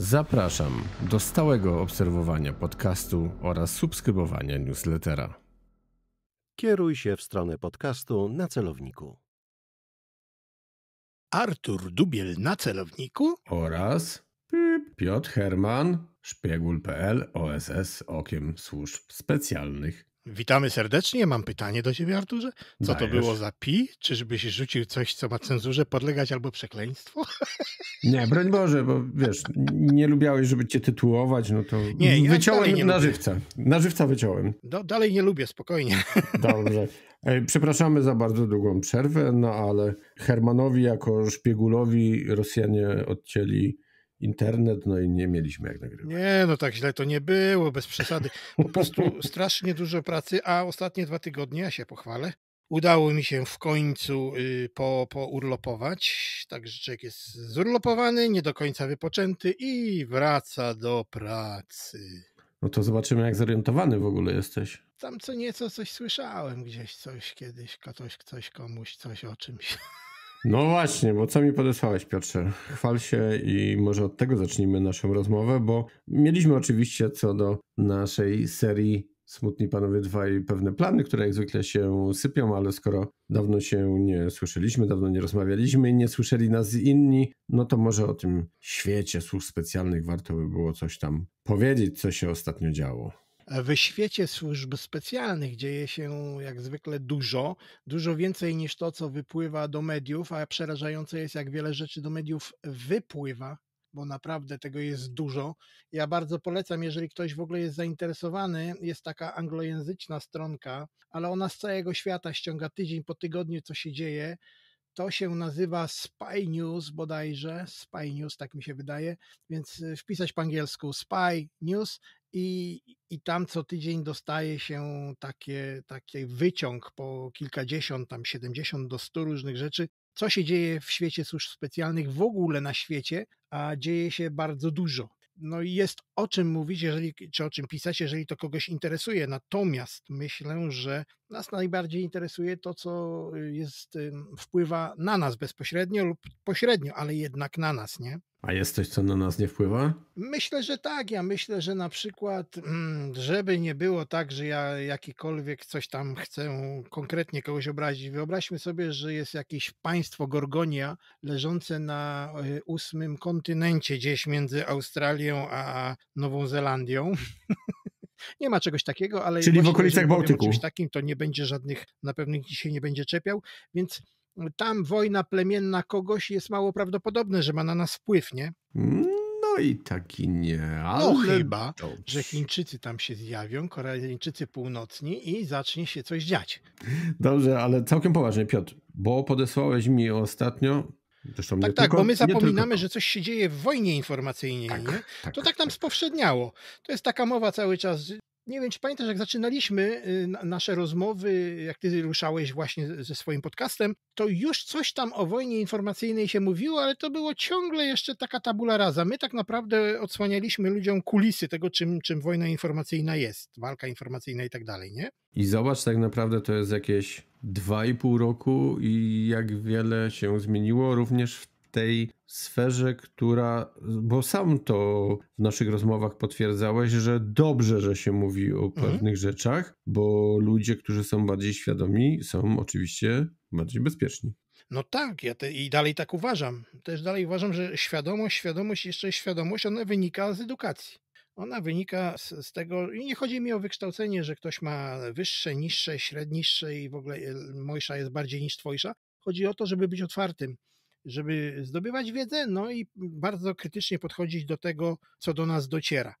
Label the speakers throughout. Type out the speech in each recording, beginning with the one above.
Speaker 1: Zapraszam do stałego obserwowania podcastu oraz subskrybowania newslettera. Kieruj się w stronę podcastu na celowniku. Artur Dubiel na celowniku oraz Piotr Herman, szpiegul.pl OSS Okiem Służb Specjalnych. Witamy serdecznie. Mam pytanie do ciebie, Arturze. Co Dajesz. to było za
Speaker 2: pi? Czyżbyś rzucił coś, co ma cenzurze podlegać albo przekleństwo?
Speaker 1: Nie, broń Boże, bo wiesz, nie lubiałeś, żeby cię tytułować, no to nie, ja wyciąłem nie na lubię. żywca. Na żywca wyciąłem.
Speaker 2: dalej nie lubię, spokojnie.
Speaker 1: Dobrze. E, przepraszamy za bardzo długą przerwę, no ale Hermanowi jako szpiegulowi Rosjanie odcięli internet, no i nie mieliśmy jak nagrywać.
Speaker 2: Nie, no tak źle to nie było, bez przesady. Po prostu strasznie dużo pracy, a ostatnie dwa tygodnie, ja się pochwalę, udało mi się w końcu y, po, pourlopować, także człowiek jest zurlopowany, nie do końca wypoczęty i wraca do pracy.
Speaker 1: No to zobaczymy, jak zorientowany w ogóle jesteś.
Speaker 2: Tam co nieco coś słyszałem gdzieś, coś kiedyś, ktoś, coś komuś, coś o czymś.
Speaker 1: No właśnie, bo co mi podesłałeś, Piotrze? Chwal się i może od tego zacznijmy naszą rozmowę, bo mieliśmy oczywiście co do naszej serii Smutni Panowie Dwaj pewne plany, które jak zwykle się sypią, ale skoro dawno się nie słyszeliśmy, dawno nie rozmawialiśmy i nie słyszeli nas inni, no to może o tym świecie służb specjalnych warto by było coś tam powiedzieć, co się ostatnio działo.
Speaker 2: W świecie służb specjalnych dzieje się jak zwykle dużo, dużo więcej niż to, co wypływa do mediów, a przerażające jest, jak wiele rzeczy do mediów wypływa, bo naprawdę tego jest mhm. dużo. Ja bardzo polecam, jeżeli ktoś w ogóle jest zainteresowany, jest taka anglojęzyczna stronka, ale ona z całego świata ściąga tydzień po tygodniu, co się dzieje. To się nazywa Spy News bodajże, Spy News, tak mi się wydaje, więc y, wpisać po angielsku Spy News i, I tam co tydzień dostaje się takie, taki wyciąg po kilkadziesiąt, tam 70 do 100 różnych rzeczy, co się dzieje w świecie służb specjalnych, w ogóle na świecie, a dzieje się bardzo dużo. No i jest o czym mówić, jeżeli, czy o czym pisać, jeżeli to kogoś interesuje. Natomiast myślę, że nas najbardziej interesuje to, co y, jest, wpływa na nas bezpośrednio lub pośrednio, ale jednak na nas, nie?
Speaker 1: A jest coś, co na nas nie wpływa?
Speaker 2: Myślę, że tak. Ja myślę, że na przykład, mm, żeby nie było tak, że ja jakikolwiek coś tam chcę konkretnie kogoś obrazić. Wyobraźmy sobie, że jest jakieś państwo Gorgonia leżące na e, ósmym kontynencie, gdzieś między Australią a Nową Zelandią. Nie ma czegoś takiego, ale. Czyli w okolicach Bałtyku. Czymś takim to nie będzie żadnych, na pewno nikt się nie będzie czepiał, więc tam wojna plemienna kogoś jest mało prawdopodobne, że ma na nas wpływ, nie?
Speaker 1: No i taki nie, no ale... No chyba, dobrze.
Speaker 2: że Chińczycy tam się zjawią, Koreańczycy północni i zacznie się coś dziać.
Speaker 1: Dobrze, ale całkiem poważnie, Piotr, bo podesłałeś mi ostatnio Zresztą tak, tak, tylko, bo my zapominamy,
Speaker 2: że coś się dzieje w wojnie informacyjnej, tak, nie? Tak, to tak, tak nam tak. spowszedniało. To jest taka mowa cały czas, nie wiem, czy pamiętasz, jak zaczynaliśmy y, nasze rozmowy, jak ty ruszałeś właśnie ze swoim podcastem, to już coś tam o wojnie informacyjnej się mówiło, ale to było ciągle jeszcze taka tabula rasa. My tak naprawdę odsłanialiśmy ludziom kulisy tego, czym, czym wojna informacyjna jest, walka informacyjna i tak dalej, nie?
Speaker 1: I zobacz, tak naprawdę to jest jakieś 2,5 roku i jak wiele się zmieniło również w tej sferze, która, bo sam to w naszych rozmowach potwierdzałeś, że dobrze, że się mówi o mhm. pewnych mhm. rzeczach, bo ludzie, którzy są bardziej świadomi, są oczywiście bardziej bezpieczni.
Speaker 2: No tak, ja te, i dalej tak uważam. Też dalej uważam, że świadomość, świadomość, jeszcze świadomość, ona wynika z edukacji. Ona wynika z, z, tego, i nie chodzi mi o wykształcenie, że ktoś ma wyższe, niższe, średniższe i w ogóle e, mojsza jest bardziej niż twojsza. Chodzi o to, żeby być otwartym, żeby zdobywać wiedzę, no i bardzo krytycznie podchodzić do tego, co do nas dociera.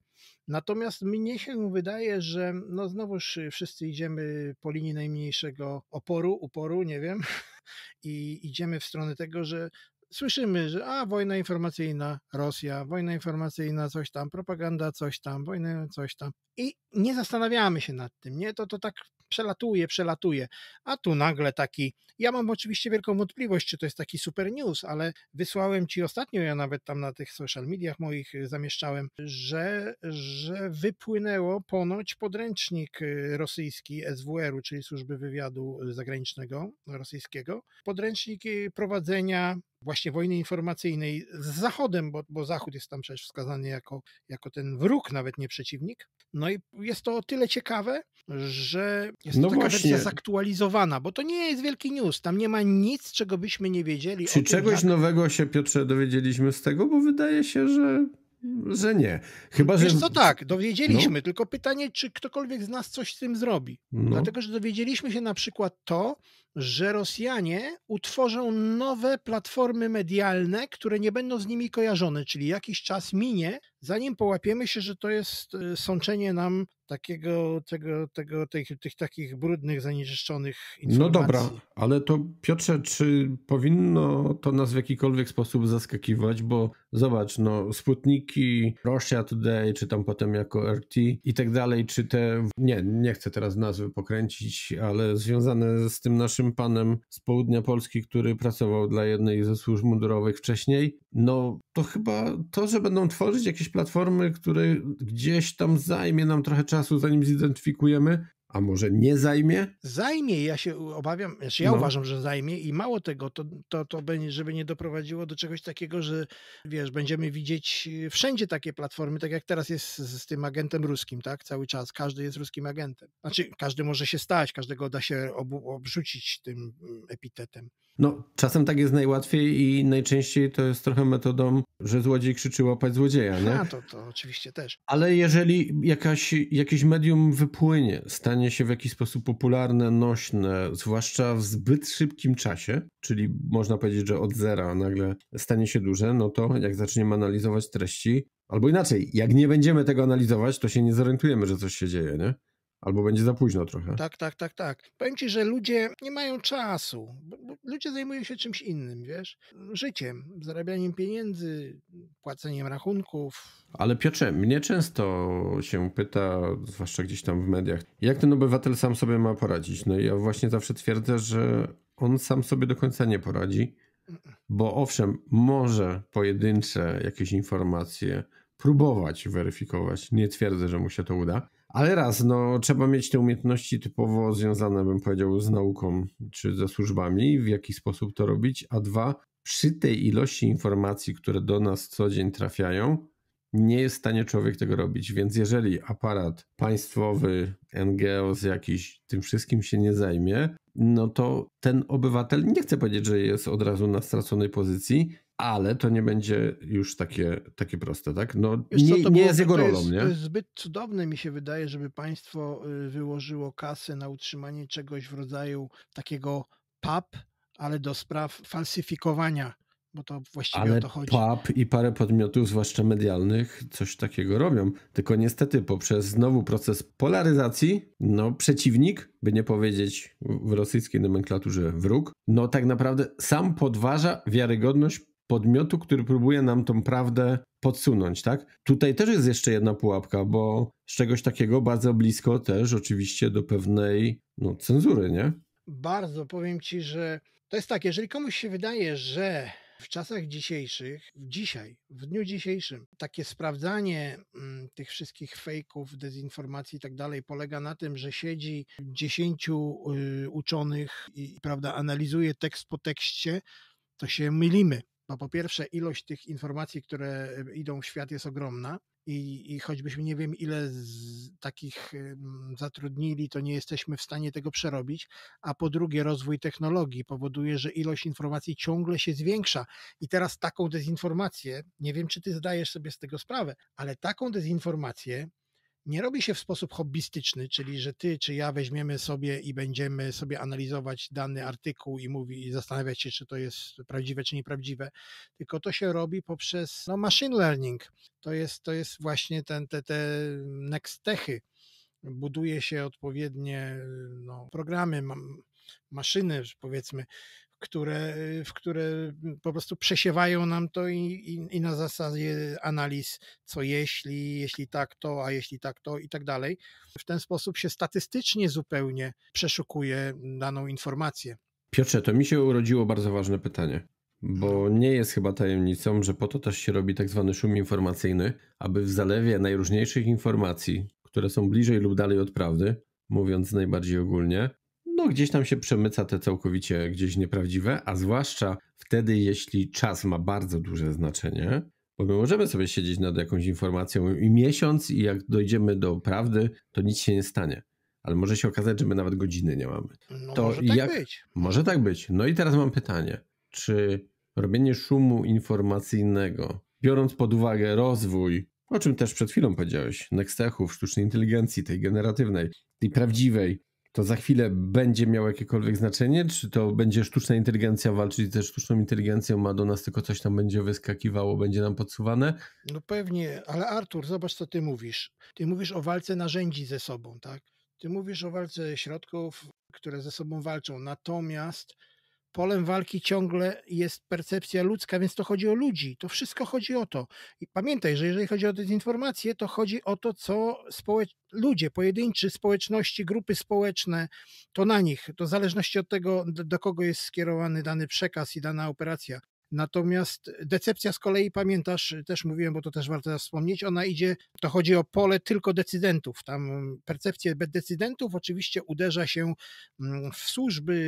Speaker 2: Natomiast mnie się wydaje, że no znowuż y, wszyscy idziemy po linii najmniejszego oporu, uporu, nie wiem, i idziemy w stronę tego, że słyszymy, że a wojna informacyjna, Rosja, wojna informacyjna, coś tam, propaganda, coś tam, wojna, coś tam. I nie zastanawiamy się nad tym, nie? To, to tak przelatuje, przelatuje. A tu nagle taki ja mam oczywiście wielką wątpliwość, czy to jest taki super news, ale wysłałem ci ostatnio, ja nawet tam na tych social mediach moich y, zamieszczałem, że, że wypłynęło ponoć podręcznik y, rosyjski SWR-u, czyli Służby Wywiadu y, Zagranicznego Rosyjskiego, podręcznik prowadzenia właśnie wojny informacyjnej z Zachodem, bo, bo Zachód jest tam przecież wskazany jako, jako ten wróg, nawet nie przeciwnik. No i jest to o tyle ciekawe, że jest no to taka właśnie. wersja zaktualizowana, bo to nie jest wielki news news, tam nie ma nic, czego byśmy nie wiedzieli. Czy czegoś jak...
Speaker 1: nowego się, Piotrze, dowiedzieliśmy z tego? Bo wydaje się, że że nie. Chyba, Wiesz że... co,
Speaker 2: tak, dowiedzieliśmy, no. tylko pytanie, czy ktokolwiek z nas coś z tym zrobi. No. Dlatego, że dowiedzieliśmy się na przykład to, że Rosjanie utworzą nowe platformy medialne, które nie będą z nimi kojarzone, czyli jakiś czas minie, zanim połapiemy się, że to jest y, sączenie nam takiego, tego, tego, tych, tych takich brudnych, zanieczyszczonych informacji. No dobra,
Speaker 1: ale to Piotrze, czy powinno to nas w jakikolwiek sposób zaskakiwać, bo zobacz, no Sputniki, Russia Today, czy tam potem jako RT i tak dalej, czy te, nie, nie chcę teraz nazwy pokręcić, ale związane z tym naszym panem z południa Polski, który pracował dla jednej ze służb mundurowych wcześniej, no to chyba to, że będą tworzyć jakieś platformy, które gdzieś tam zajmie nam trochę czasu, zanim zidentyfikujemy, a może nie zajmie?
Speaker 2: Zajmie, ja się obawiam, znaczy ja no. uważam, że zajmie i mało tego, to, to, to będzie, żeby nie doprowadziło do czegoś takiego, że wiesz, będziemy widzieć wszędzie takie platformy, tak jak teraz jest z, z tym agentem ruskim, tak, cały czas, każdy jest ruskim agentem. Znaczy, każdy może się stać, każdego da się obrzucić tym mm, epitetem.
Speaker 1: No, czasem tak jest najłatwiej i najczęściej to jest trochę metodą, że złodziej krzyczy łapać złodzieja, nie? A,
Speaker 2: to, to oczywiście też.
Speaker 1: Ale jeżeli jakaś, jakieś medium wypłynie, stanie się w jakiś sposób popularne, nośne, zwłaszcza w zbyt szybkim czasie, czyli można powiedzieć, że od zera nagle stanie się duże, no to jak zaczniemy analizować treści, albo inaczej, jak nie będziemy tego analizować, to się nie zorientujemy, że coś się dzieje, nie? Albo będzie za późno trochę. Tak, tak, tak,
Speaker 2: tak. Powiem ci, że ludzie nie mają czasu. Ludzie zajmują się czymś innym, wiesz? Życiem, zarabianiem pieniędzy, płaceniem rachunków.
Speaker 1: Ale Piotrze, mnie często się pyta, zwłaszcza gdzieś tam w mediach, jak ten obywatel sam sobie ma poradzić? No i ja właśnie zawsze twierdzę, że on sam sobie do końca nie poradzi, bo owszem, może pojedyncze jakieś informacje próbować weryfikować. Nie twierdzę, że mu się to uda ale raz, no trzeba mieć te umiejętności typowo związane, bym powiedział, z nauką czy ze służbami, w jaki sposób to robić, a dwa, przy tej ilości informacji, które do nas co dzień trafiają, nie jest w stanie człowiek tego robić. Więc jeżeli aparat państwowy, ngo z jakiś tym wszystkim się nie zajmie, no to ten obywatel nie chcę powiedzieć, że jest od razu na straconej pozycji, ale to nie będzie już takie, takie proste, tak? No, nie, nie było, jest jego rolą, jest, nie? To jest
Speaker 2: zbyt cudowne, mi się wydaje, żeby państwo y, wyłożyło kasę na utrzymanie czegoś w rodzaju takiego pub, ale do spraw falsyfikowania bo to właściwie Ale o to chodzi.
Speaker 1: PAP i parę podmiotów, zwłaszcza medialnych, coś takiego robią. Tylko niestety poprzez znowu proces polaryzacji, no przeciwnik, by nie powiedzieć w rosyjskiej nomenklaturze wróg, no tak naprawdę sam podważa wiarygodność podmiotu, który próbuje nam tą prawdę podsunąć, tak? Tutaj też jest jeszcze jedna pułapka, bo z czegoś takiego bardzo blisko też oczywiście do pewnej no, cenzury, nie?
Speaker 2: Bardzo powiem ci, że to jest tak, jeżeli komuś się wydaje, że w czasach dzisiejszych, dzisiaj, w dniu dzisiejszym, takie sprawdzanie mm, tych wszystkich fejków, dezinformacji i tak dalej polega na tym, że siedzi dziesięciu y, uczonych i prawda, analizuje tekst po tekście, to się mylimy bo no po pierwsze ilość tych informacji, które e, idą w świat jest ogromna i, i choćbyśmy nie wiem ile takich zatrudnili, to nie jesteśmy w stanie tego przerobić, a po drugie rozwój technologii powoduje, że ilość informacji ciągle się zwiększa i teraz taką dezinformację, nie wiem czy ty zdajesz sobie z tego sprawę, ale taką dezinformację nie robi się w sposób hobbystyczny, czyli że ty czy ja weźmiemy sobie i będziemy sobie analizować dany artykuł i mówi i zastanawiać się, czy to jest prawdziwe, czy nieprawdziwe, tylko to się robi poprzez no, machine learning. To jest, to jest właśnie ten, te, te next techy. Buduje się odpowiednie no, programy, maszyny, powiedzmy, które, w które po prostu przesiewają nam to i, i, i na zasadzie analiz, co jeśli, jeśli tak to, a jeśli tak to i tak dalej. W ten sposób się statystycznie zupełnie przeszukuje daną informację.
Speaker 1: Piotrze, to mi się urodziło bardzo ważne pytanie. Bo no. nie jest chyba tajemnicą, że po to też się robi tak zwany szum informacyjny, aby w zalewie najróżniejszych informacji, które są bliżej lub dalej od prawdy, mówiąc najbardziej ogólnie, no gdzieś tam się przemyca te całkowicie gdzieś nieprawdziwe, a zwłaszcza wtedy, jeśli czas ma bardzo duże znaczenie, bo my możemy sobie siedzieć nad jakąś informacją i miesiąc, i jak dojdziemy do prawdy, to nic się nie stanie. Ale może się okazać, że my nawet godziny nie mamy. No, to może tak być. Może tak być. No i teraz mam pytanie. Czy robienie szumu informacyjnego, biorąc pod uwagę rozwój, o czym też przed chwilą powiedziałeś, nextechów, sztucznej inteligencji, tej generatywnej, tej prawdziwej, to za chwilę będzie miało jakiekolwiek znaczenie? Czy to będzie sztuczna inteligencja walczyć ze sztuczną inteligencją, ma do nas tylko coś tam będzie wyskakiwało, będzie nam podsuwane?
Speaker 2: No pewnie, ale Artur, zobacz co ty mówisz. Ty mówisz o walce narzędzi ze sobą, tak? Ty mówisz o walce środków, które ze sobą walczą. Natomiast polem walki ciągle jest percepcja ludzka, więc to chodzi o ludzi. To wszystko chodzi o to. I pamiętaj, że jeżeli chodzi o dezinformację, to chodzi o to, co społecz... ludzie, pojedynczy, społeczności, grupy społeczne, to na nich, to w zależności od tego, do, do kogo jest skierowany dany przekaz i dana operacja. Natomiast decepcja z kolei, pamiętasz, też mówiłem, bo to też warto wspomnieć, ona idzie, to chodzi o pole tylko decydentów. Tam percepcję decydentów oczywiście uderza się mm, w służby,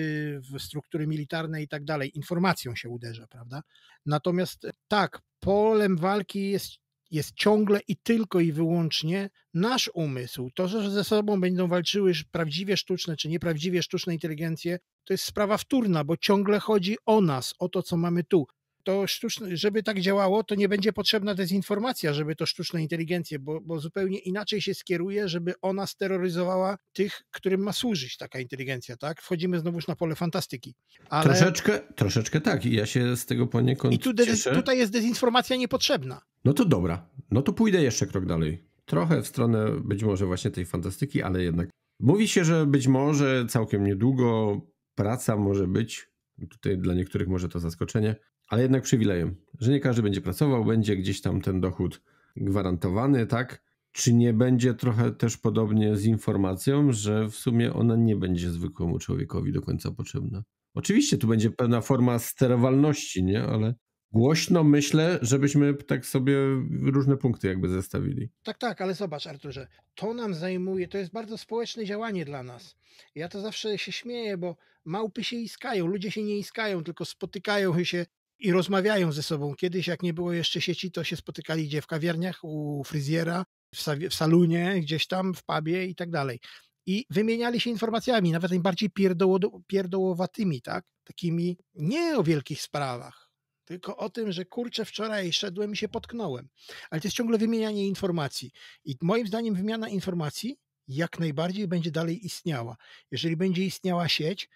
Speaker 2: w struktury militarne i tak dalej. Informacją się uderza, prawda? Natomiast tak, polem walki jest jest ciągle i tylko i wyłącznie nasz umysł. To, że ze sobą będą walczyły prawdziwie sztuczne czy nieprawdziwie sztuczne inteligencje, to jest sprawa wtórna, bo ciągle chodzi o nas, o to, co mamy tu to sztuczne, żeby tak działało, to nie będzie potrzebna dezinformacja, żeby to sztuczne inteligencje, bo, bo zupełnie inaczej się skieruje, żeby ona steroryzowała tych, którym ma służyć taka inteligencja, tak? Wchodzimy znowuż na pole fantastyki.
Speaker 1: Ale... Troszeczkę, troszeczkę tak i ja się z tego poniekąd I tu cieszę. tutaj
Speaker 2: jest dezinformacja niepotrzebna.
Speaker 1: No to dobra, no to pójdę jeszcze krok dalej. Trochę w stronę być może właśnie tej fantastyki, ale jednak. Mówi się, że być może całkiem niedługo praca może być, tutaj dla niektórych może to zaskoczenie, ale jednak przywilejem, że nie każdy będzie pracował, będzie gdzieś tam ten dochód gwarantowany, tak? Czy nie będzie trochę też podobnie z informacją, że w sumie ona nie będzie zwykłemu człowiekowi do końca potrzebna? Oczywiście tu będzie pewna forma sterowalności, nie? Ale głośno myślę, żebyśmy tak sobie różne punkty jakby zestawili.
Speaker 2: Tak, tak, ale zobacz Arturze, to nam zajmuje, to jest bardzo społeczne działanie dla nas. Ja to zawsze się śmieję, bo małpy się iskają, ludzie się nie iskają, tylko spotykają się i rozmawiają ze sobą. Kiedyś, jak nie było jeszcze sieci, to się spotykali gdzie w kawiarniach, u fryzjera, w, salonie, salunie, gdzieś tam, w pubie i tak dalej. I wymieniali się informacjami, nawet najbardziej pierdoło- pierdołowatymi, tak? Takimi nie o wielkich sprawach, tylko o tym, że kurczę, wczoraj szedłem i się potknąłem. Ale to jest ciągle wymienianie informacji. I moim zdaniem wymiana informacji jak najbardziej będzie dalej istniała. Jeżeli będzie istniała sieć,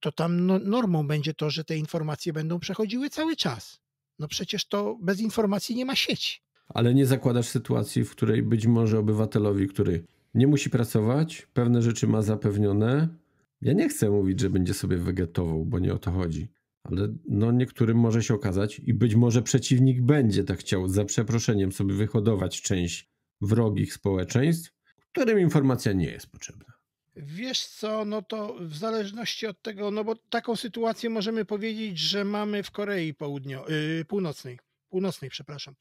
Speaker 2: to tam no, normą będzie to, że te informacje będą przechodziły cały czas. No przecież to bez informacji nie ma sieci.
Speaker 1: Ale nie zakładasz sytuacji, w której być może obywatelowi, który nie musi pracować, pewne rzeczy ma zapewnione. Ja nie chcę mówić, że będzie sobie wegetował, bo nie o to chodzi. Ale no niektórym może się okazać i być może przeciwnik będzie tak chciał za przeproszeniem sobie wyhodować część wrogich społeczeństw, którym informacja nie jest potrzebna.
Speaker 2: Wiesz co, no to w zależności od tego, no bo taką sytuację możemy powiedzieć, że mamy w Korei Południo, yy, Północnej. Północnej, przepraszam.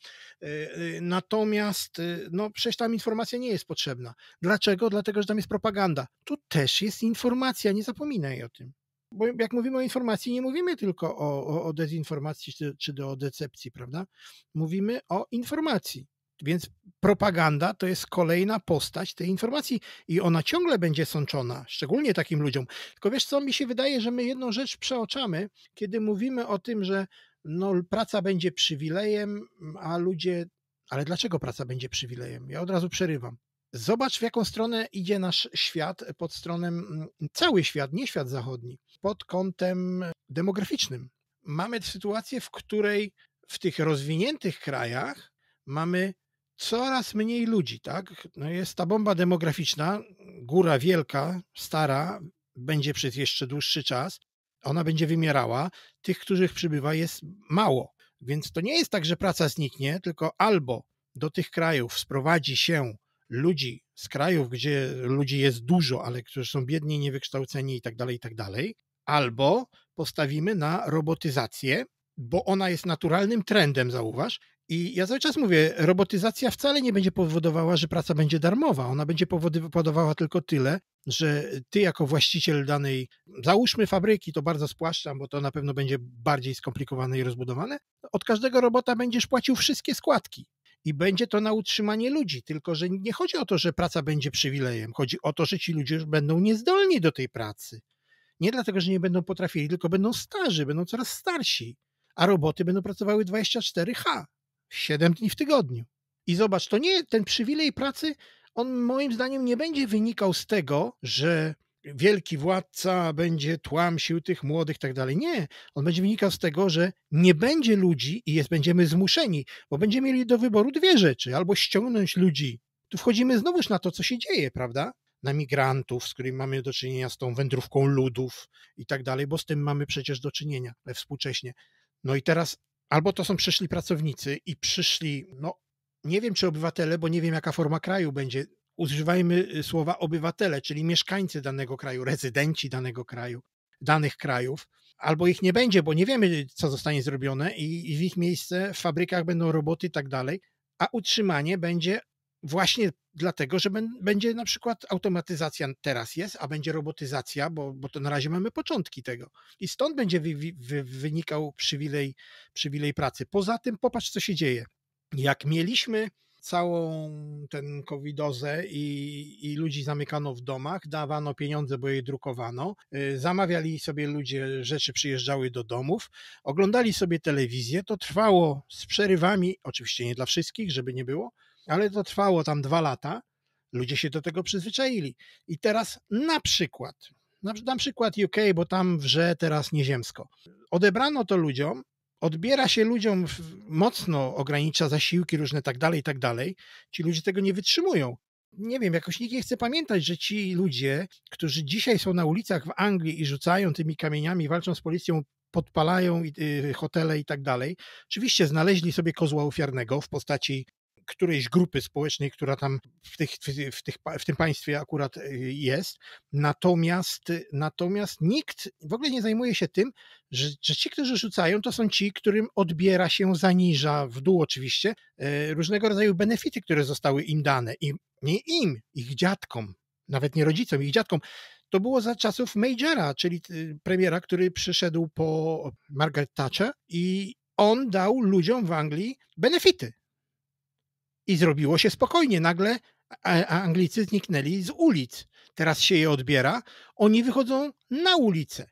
Speaker 2: Y, y, natomiast, y, no przecież tam informacja nie jest potrzebna. Dlaczego? Dlatego, że tam jest propaganda. Tu też jest informacja, nie zapominaj o tym. Bo jak mówimy o informacji, nie mówimy tylko o, o, o dezinformacji czy, czy o decepcji, prawda? Mówimy o informacji. Więc propaganda to jest kolejna postać tej informacji i ona ciągle będzie sączona, szczególnie takim ludziom. Tylko wiesz co, mi się wydaje, że my jedną rzecz przeoczamy, kiedy mówimy o tym, że no, praca będzie przywilejem, a ludzie... Ale dlaczego praca będzie przywilejem? Ja od razu przerywam. Zobacz, w jaką stronę idzie nasz świat pod stronę mm, cały świat, nie świat zachodni, pod kątem demograficznym. Mamy sytuację, w której w tych rozwiniętych krajach mamy coraz mniej ludzi, tak? No jest ta bomba demograficzna, góra wielka, stara, będzie przez jeszcze dłuższy czas, ona będzie wymierała, tych, których przybywa jest mało. Więc to nie jest tak, że praca zniknie, tylko albo do tych krajów sprowadzi się ludzi z krajów, gdzie ludzi jest dużo, ale którzy są biedni, niewykształceni i tak dalej, i tak dalej, albo postawimy na robotyzację, bo ona jest naturalnym trendem, zauważ, i ja cały czas mówię, robotyzacja wcale nie będzie powodowała, że praca będzie darmowa. Ona będzie powodowała tylko tyle, że ty jako właściciel danej, załóżmy fabryki, to bardzo spłaszczam, bo to na pewno będzie bardziej skomplikowane i rozbudowane, od każdego robota będziesz płacił wszystkie składki. I będzie to na utrzymanie ludzi, tylko że nie chodzi o to, że praca będzie przywilejem, chodzi o to, że ci ludzie już będą niezdolni do tej pracy. Nie dlatego, że nie będą potrafili, tylko będą starzy, będą coraz starsi, a roboty będą pracowały 24H 7 dni w tygodniu. I zobacz, to nie ten przywilej pracy, on moim zdaniem nie będzie wynikał z tego, że wielki władca będzie tłamsił tych młodych i tak dalej. Nie, on będzie wynikał z tego, że nie będzie ludzi i jest, będziemy zmuszeni, bo będziemy mieli do wyboru dwie rzeczy, albo ściągnąć ludzi. Tu wchodzimy znowuż na to, co się dzieje, prawda? Na migrantów, z którymi mamy do czynienia, z tą wędrówką ludów i tak dalej, bo z tym mamy przecież do czynienia współcześnie. No i teraz albo to są przyszli pracownicy i przyszli, no nie wiem czy obywatele, bo nie wiem jaka forma kraju będzie. Używajmy y, słowa obywatele, czyli mieszkańcy danego kraju, rezydenci danego kraju, danych krajów, albo ich nie będzie, bo nie wiemy, co zostanie zrobione, i, w ich miejsce w fabrykach będą roboty i tak dalej, a utrzymanie będzie właśnie dlatego, że będzie na przykład automatyzacja teraz jest, a będzie robotyzacja, bo, bo to na razie mamy początki tego. I stąd będzie wy, wy, wynikał przywilej, przywilej pracy. Poza tym popatrz, co się dzieje. Jak mieliśmy całą ten covidozę i, i ludzi zamykano w domach, dawano pieniądze, bo je drukowano, y, zamawiali sobie ludzie rzeczy, przyjeżdżały do domów, oglądali sobie telewizję, to trwało z przerywami, oczywiście nie dla wszystkich, żeby nie było, ale to trwało tam dwa lata. Ludzie się do tego przyzwyczaili. I teraz na przykład, na, przykład UK, bo tam wrze teraz nieziemsko. Odebrano to ludziom, odbiera się ludziom mocno, ogranicza zasiłki różne, tak dalej, tak dalej. Ci ludzie tego nie wytrzymują. Nie wiem, jakoś nikt nie chce pamiętać, że ci ludzie, którzy dzisiaj są na ulicach w Anglii i rzucają tymi kamieniami, walczą z policją, podpalają y, y, hotele i tak dalej. Oczywiście znaleźli sobie kozła ofiarnego w postaci którejś grupy społecznej, która tam w, tych, w, tych, w tym państwie akurat e, jest. Natomiast, natomiast nikt w ogóle nie zajmuje się tym, że, że ci, którzy rzucają, to są ci, którym odbiera się, zaniża w dół oczywiście e, różnego rodzaju benefity, które zostały im dane. I nie im, ich dziadkom, nawet nie rodzicom, ich dziadkom. To było za czasów Majora, czyli e, premiera, który przyszedł po Margaret Thatcher i on dał ludziom w Anglii benefity i zrobiło się spokojnie. Nagle Anglicy zniknęli z ulic. Teraz się je odbiera. Oni wychodzą na ulicę.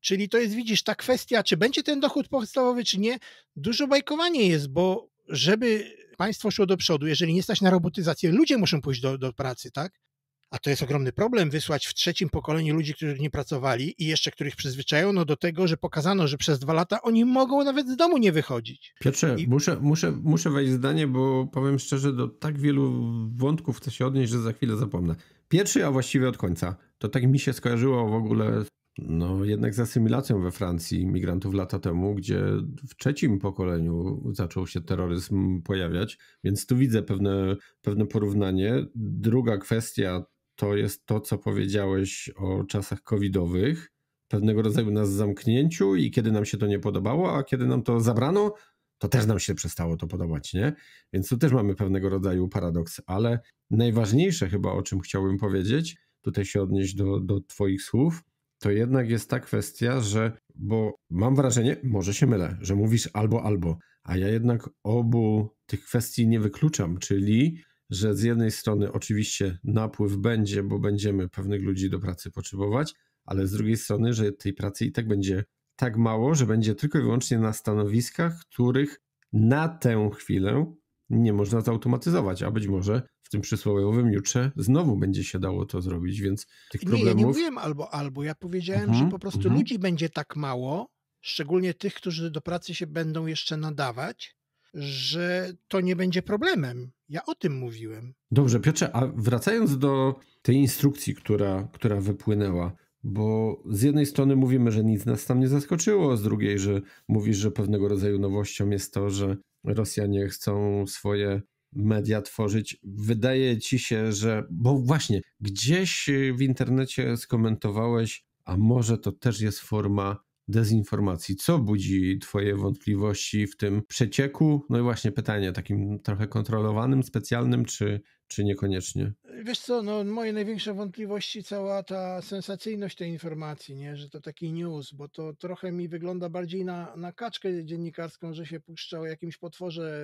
Speaker 2: Czyli to jest, widzisz, ta kwestia, czy będzie ten dochód podstawowy, czy nie. Dużo bajkowanie jest, bo żeby państwo szło do przodu, jeżeli nie stać na robotyzację, ludzie muszą pójść do, do pracy, tak? a to jest ogromny problem, wysłać w trzecim pokoleniu ludzi, którzy nie pracowali i jeszcze których przyzwyczajono do tego, że pokazano, że przez dwa lata oni mogą nawet z domu nie wychodzić.
Speaker 1: Piotrze, I... muszę, muszę, muszę wejść zdanie, bo powiem szczerze, do tak wielu wątków chcę się odnieść, że za chwilę zapomnę. Pierwszy, a właściwie od końca. To tak mi się skojarzyło w ogóle no, jednak z asymilacją we Francji migrantów lata temu, gdzie w trzecim pokoleniu zaczął się terroryzm pojawiać, więc tu widzę pewne, pewne porównanie. Druga kwestia to jest to, co powiedziałeś o czasach covidowych, pewnego rodzaju nas zamknięciu i kiedy nam się to nie podobało, a kiedy nam to zabrano, to też nam się przestało to podobać, nie? Więc tu też mamy pewnego rodzaju paradoks, ale najważniejsze chyba, o czym chciałbym powiedzieć, tutaj się odnieść do, do Twoich słów, to jednak jest ta kwestia, że, bo mam wrażenie, może się mylę, że mówisz albo, albo, a ja jednak obu tych kwestii nie wykluczam, czyli że z jednej strony oczywiście napływ będzie, bo będziemy pewnych ludzi do pracy potrzebować, ale z drugiej strony, że tej pracy i tak będzie tak mało, że będzie tylko i wyłącznie na stanowiskach, których na tę chwilę nie można zautomatyzować, a być może w tym przysłowiowym jutrze znowu będzie się dało to zrobić, więc tych nie, problemów... Nie, ja nie mówiłem
Speaker 2: albo, albo. Ja powiedziałem, mhm, że po prostu mhm. ludzi będzie tak mało, szczególnie tych, którzy do pracy się będą jeszcze nadawać, że to nie będzie problemem. Ja o tym mówiłem.
Speaker 1: Dobrze, Piotrze, a wracając do tej instrukcji, która, która wypłynęła, bo z jednej strony mówimy, że nic nas tam nie zaskoczyło, z drugiej, że mówisz, że pewnego rodzaju nowością jest to, że Rosjanie chcą swoje media tworzyć. Wydaje ci się, że. Bo właśnie, gdzieś w internecie skomentowałeś, a może to też jest forma dezinformacji. Co budzi Twoje wątpliwości w tym przecieku? No i właśnie pytanie takim trochę kontrolowanym, specjalnym, czy, czy niekoniecznie?
Speaker 2: Wiesz co, no, moje największe wątpliwości cała ta sensacyjność tej informacji, nie? że to taki news, bo to trochę mi wygląda bardziej na, na kaczkę dziennikarską, że się puszczał jakimś potworze.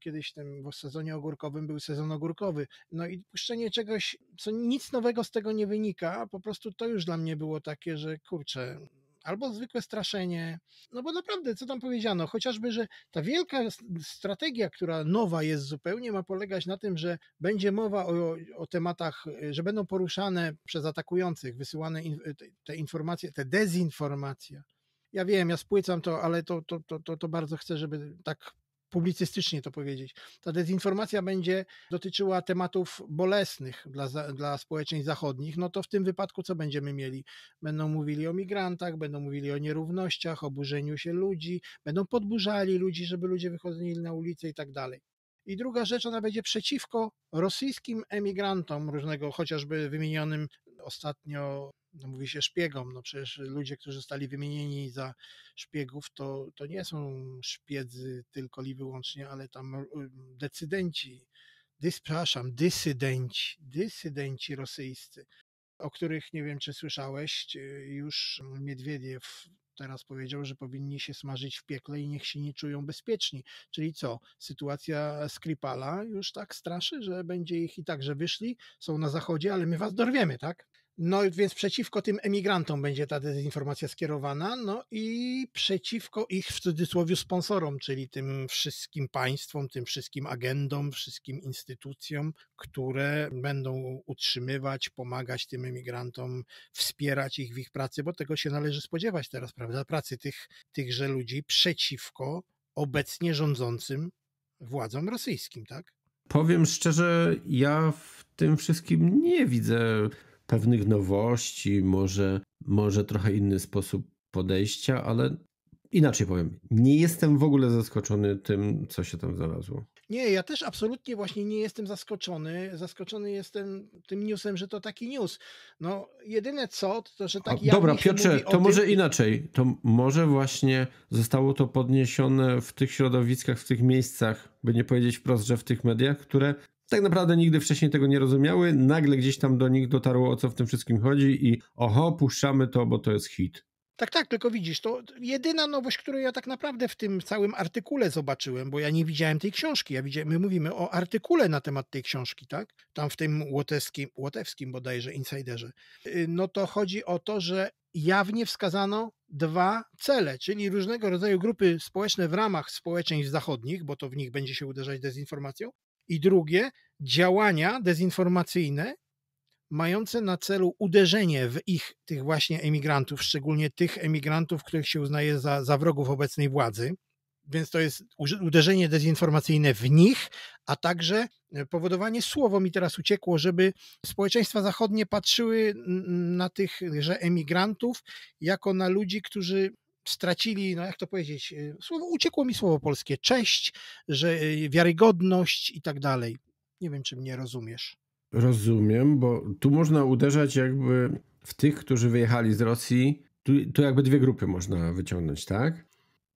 Speaker 2: Kiedyś tym, w sezonie ogórkowym był sezon ogórkowy. No i puszczenie czegoś, co nic nowego z tego nie wynika, po prostu to już dla mnie było takie, że kurczę, albo zwykłe straszenie. No bo naprawdę, co tam powiedziano? Chociażby, że ta wielka strategia, która nowa jest zupełnie, ma polegać na tym, że będzie mowa o, o tematach, y, że będą poruszane przez atakujących, wysyłane in, y, te, te informacje, te dezinformacje ja wiem, ja spłycam to, ale to, to, to, to, bardzo chcę, żeby tak publicystycznie to powiedzieć. Ta dezinformacja będzie dotyczyła tematów bolesnych dla, dla społeczeństw zachodnich, no to w tym wypadku co będziemy mieli? Będą mówili o migrantach, będą mówili o nierównościach, o burzeniu się ludzi, będą podburzali ludzi, żeby ludzie wychodzili na ulicę i tak dalej. I druga rzecz, ona będzie przeciwko rosyjskim emigrantom różnego, chociażby wymienionym ostatnio no, mówi się szpiegom, no przecież ludzie, którzy zostali wymienieni za szpiegów, to, to nie są szpiedzy tylko i wyłącznie, ale tam decydenci, Dyspraszam przepraszam, dysydenci, dysydenci rosyjscy, o których nie wiem, czy słyszałeś, już Miedwiediew teraz powiedział, że powinni się smażyć w piekle i niech się nie czują bezpieczni. Czyli co? Sytuacja Skripala już tak straszy, że będzie ich i tak, że wyszli, są na zachodzie, ale my was dorwiemy, tak? No więc przeciwko tym emigrantom będzie ta dezinformacja skierowana, no i przeciwko ich w cudzysłowie sponsorom, czyli tym wszystkim państwom, tym wszystkim agendom, wszystkim instytucjom, które będą utrzymywać, pomagać tym emigrantom, wspierać ich w ich pracy, bo tego się należy spodziewać teraz, prawda? Pracy tych, tychże ludzi przeciwko obecnie rządzącym władzom rosyjskim, tak?
Speaker 1: Powiem szczerze, ja w tym wszystkim nie widzę pewnych nowości, może, może trochę inny sposób podejścia, ale inaczej powiem, nie jestem w ogóle zaskoczony tym, co się tam znalazło.
Speaker 2: Nie, ja też absolutnie właśnie nie jestem zaskoczony. Zaskoczony jestem tym newsem, że to taki news. No, jedyne co, to że tak. dobra, Piotrze, to może tym...
Speaker 1: inaczej. To może właśnie zostało to podniesione w tych środowiskach, w tych miejscach, by nie powiedzieć wprost, że w tych mediach, które tak naprawdę nigdy wcześniej tego nie rozumiały. Nagle gdzieś tam do nich dotarło, o co w tym wszystkim chodzi i oho, puszczamy to, bo to jest hit.
Speaker 2: Tak, tak, tylko widzisz, to jedyna nowość, którą ja tak naprawdę w tym całym artykule zobaczyłem, bo ja nie widziałem tej książki. Ja widziałem, my mówimy o artykule na temat tej książki, tak? Tam w tym łotewskim, łotewskim bodajże, insiderze. Y, no to chodzi o to, że jawnie wskazano dwa cele, czyli różnego rodzaju grupy społeczne w ramach społeczeństw zachodnich, bo to w nich będzie się uderzać dezinformacją, i drugie działania dezinformacyjne mające na celu uderzenie w ich, tych właśnie emigrantów, szczególnie tych emigrantów, których się uznaje za, za wrogów obecnej władzy. Więc to jest uderzenie dezinformacyjne w nich, a także e, powodowanie, słowo mi teraz uciekło, żeby społeczeństwa zachodnie patrzyły na tychże emigrantów jako na ludzi, którzy stracili, no jak to powiedzieć, y, słowo, uciekło mi słowo polskie, cześć, że y, wiarygodność i tak dalej. Nie wiem, czy mnie rozumiesz.
Speaker 1: Rozumiem, bo tu można uderzać jakby w tych, którzy wyjechali z Rosji. Tu, tu jakby dwie grupy można wyciągnąć, tak?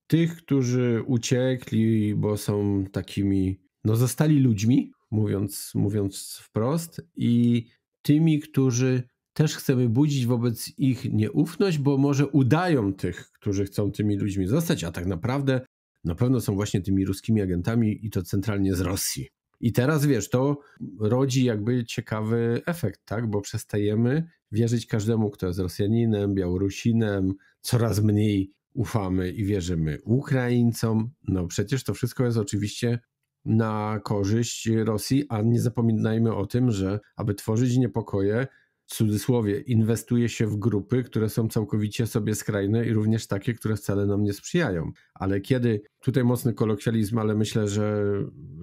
Speaker 1: Tych, którzy uciekli, bo są takimi, no zostali ludźmi, mówiąc, mówiąc wprost, i tymi, którzy też chcemy budzić wobec ich nieufność, bo może udają tych, którzy chcą tymi ludźmi zostać, a tak naprawdę na pewno są właśnie tymi ruskimi agentami i to centralnie z Rosji. I teraz wiesz, to rodzi jakby ciekawy efekt, tak? Bo przestajemy wierzyć każdemu, kto jest Rosjaninem, Białorusinem, coraz mniej ufamy i wierzymy Ukraińcom. No przecież to wszystko jest oczywiście na korzyść Rosji, a nie zapominajmy o tym, że aby tworzyć niepokoje, w cudzysłowie inwestuje się w grupy, które są całkowicie sobie skrajne i również takie, które wcale nam nie sprzyjają. Ale kiedy, tutaj mocny kolokwializm, ale myślę, że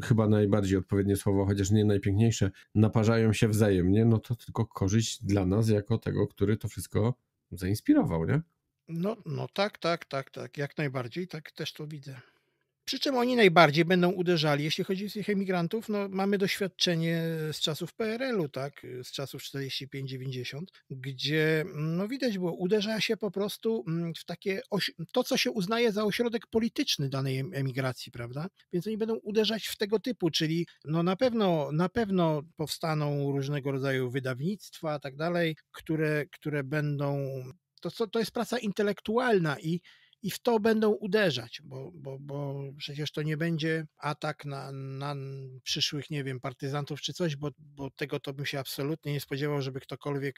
Speaker 1: chyba najbardziej odpowiednie słowo, chociaż nie najpiękniejsze, naparzają się wzajemnie, no to tylko korzyść dla nas jako tego, który to wszystko zainspirował, nie?
Speaker 2: No, no tak, tak, tak, tak. Jak najbardziej, tak też to widzę. Przy czym oni najbardziej będą uderzali, jeśli chodzi o tych emigrantów, no mamy doświadczenie z czasów PRL-u, tak, z czasów 45-90, gdzie no widać było, uderza się po prostu mm, w takie, to co się uznaje za ośrodek polityczny danej emigracji, prawda, więc oni będą uderzać w tego typu, czyli no na pewno, na pewno powstaną różnego rodzaju wydawnictwa, tak dalej, które, które będą, to, to jest praca intelektualna i i w to będą uderzać, bo, bo, bo przecież to nie będzie atak na, na przyszłych, nie wiem, partyzantów czy coś, bo, bo tego to bym się absolutnie nie spodziewał, żeby ktokolwiek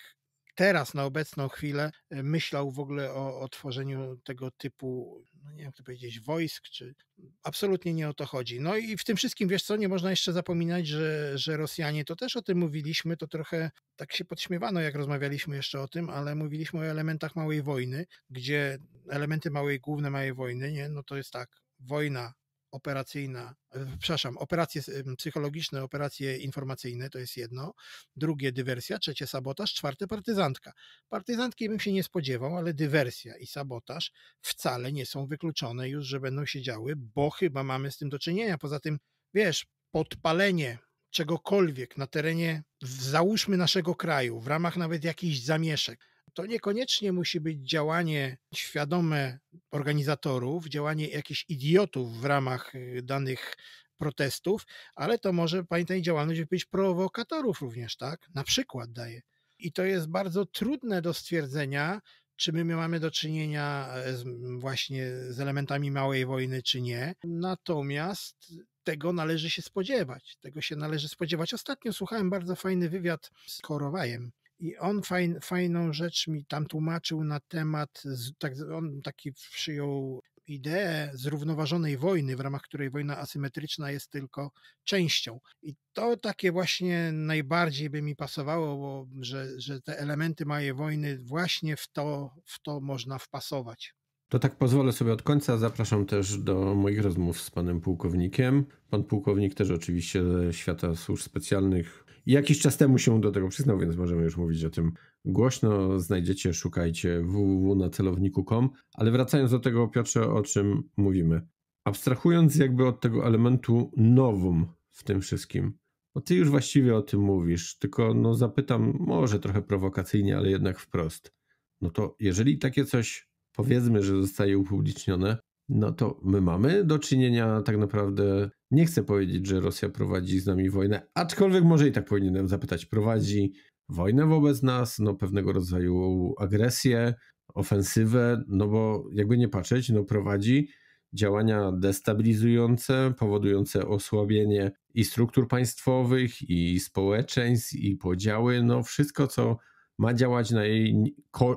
Speaker 2: teraz, na obecną chwilę, e, myślał w ogóle o, o tworzeniu tego typu, no nie wiem, jak to powiedzieć, wojsk, czy absolutnie nie o to chodzi. No i w tym wszystkim, wiesz co, nie można jeszcze zapominać, że, że Rosjanie, to też o tym mówiliśmy, to trochę tak się podśmiewano, jak rozmawialiśmy jeszcze o tym, ale mówiliśmy o elementach małej wojny, gdzie elementy małej, główne małej wojny, nie, no to jest tak, wojna operacyjna, e, przepraszam, operacje psychologiczne, operacje informacyjne, to jest jedno, drugie dywersja, trzecie sabotaż, czwarte partyzantka. Partyzantki bym się nie spodziewał, ale dywersja i sabotaż wcale nie są wykluczone już, że będą się działy, bo chyba mamy z tym do czynienia. Poza tym, wiesz, podpalenie czegokolwiek na terenie, załóżmy naszego kraju, w ramach nawet jakichś zamieszek, to niekoniecznie musi być działanie świadome organizatorów, działanie jakichś idiotów w ramach y, danych protestów, ale to może pamiętaj działalność być prowokatorów również, tak? Na przykład daje. I to jest bardzo trudne do stwierdzenia, czy my mamy do czynienia e, z, właśnie z elementami małej wojny, czy nie. Natomiast tego należy się spodziewać. Tego się należy spodziewać. Ostatnio słuchałem bardzo fajny wywiad z Korowajem, i on fajną rzecz mi tam tłumaczył na temat, tak, on taki przyjął ideę zrównoważonej wojny, w ramach której wojna asymetryczna jest tylko częścią. I to takie właśnie najbardziej by mi pasowało, bo, że, że te elementy mojej wojny właśnie w to, w to można wpasować.
Speaker 1: To tak pozwolę sobie od końca. Zapraszam też do moich rozmów z panem pułkownikiem. Pan pułkownik też oczywiście ze świata służb specjalnych Jakiś czas temu się do tego przyznał, więc możemy już mówić o tym głośno. Znajdziecie, szukajcie www.nacelowniku.com. Ale wracając do tego, Piotrze, o czym mówimy. Abstrahując jakby od tego elementu nowum w tym wszystkim, bo no ty już właściwie o tym mówisz, tylko no zapytam może trochę prowokacyjnie, ale jednak wprost. No to jeżeli takie coś powiedzmy, że zostaje upublicznione, no to my mamy do czynienia tak naprawdę, nie chcę powiedzieć, że Rosja prowadzi z nami wojnę, aczkolwiek może i tak powinienem zapytać, prowadzi wojnę wobec nas, no pewnego rodzaju agresję, ofensywę, no bo jakby nie patrzeć, no prowadzi działania destabilizujące, powodujące osłabienie i struktur państwowych, i społeczeństw, i podziały, no wszystko co ma działać na jej,